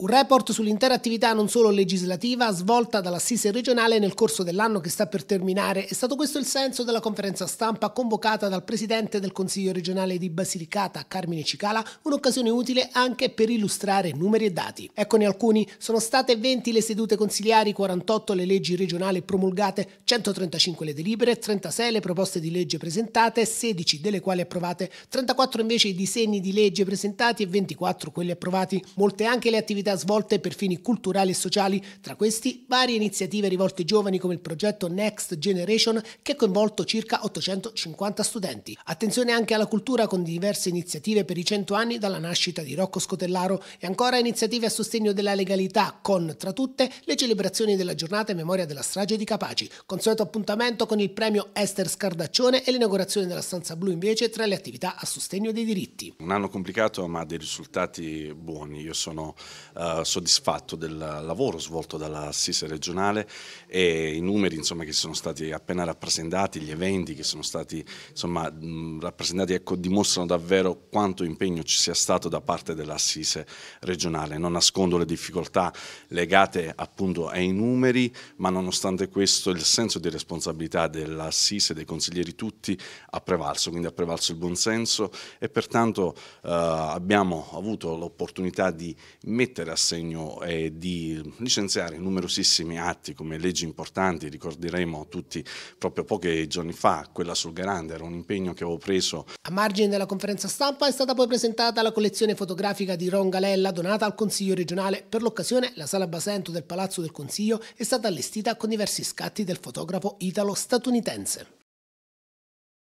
Un report sull'intera attività non solo legislativa svolta dall'assise regionale nel corso dell'anno che sta per terminare. È stato questo il senso della conferenza stampa convocata dal presidente del Consiglio regionale di Basilicata, Carmine Cicala, un'occasione utile anche per illustrare numeri e dati. Eccone alcuni, sono state 20 le sedute consiliari, 48 le leggi regionali promulgate, 135 le delibere, 36 le proposte di legge presentate, 16 delle quali approvate, 34 invece i disegni di legge presentati e 24 quelli approvati. Molte anche le attività attività svolte per fini culturali e sociali, tra questi varie iniziative rivolte ai giovani come il progetto Next Generation che ha coinvolto circa 850 studenti. Attenzione anche alla cultura con diverse iniziative per i 100 anni dalla nascita di Rocco Scotellaro e ancora iniziative a sostegno della legalità con, tra tutte, le celebrazioni della giornata in memoria della strage di Capaci, consueto appuntamento con il premio Esther Scardaccione e l'inaugurazione della stanza blu invece tra le attività a sostegno dei diritti. Un anno complicato ma dei risultati buoni. Io sono eh, soddisfatto del lavoro svolto dall'assise regionale e i numeri insomma, che sono stati appena rappresentati, gli eventi che sono stati insomma, rappresentati ecco, dimostrano davvero quanto impegno ci sia stato da parte dell'assise regionale. Non nascondo le difficoltà legate appunto ai numeri, ma nonostante questo il senso di responsabilità dell'assise, dei consiglieri tutti, ha prevalso, quindi ha prevalso il buonsenso e pertanto eh, abbiamo avuto l'opportunità di mettere mettere e di licenziare numerosissimi atti come leggi importanti, ricorderemo tutti proprio pochi giorni fa quella sul Garante, era un impegno che avevo preso. A margine della conferenza stampa è stata poi presentata la collezione fotografica di Ron Galella donata al Consiglio regionale. Per l'occasione la sala Basento del Palazzo del Consiglio è stata allestita con diversi scatti del fotografo italo-statunitense.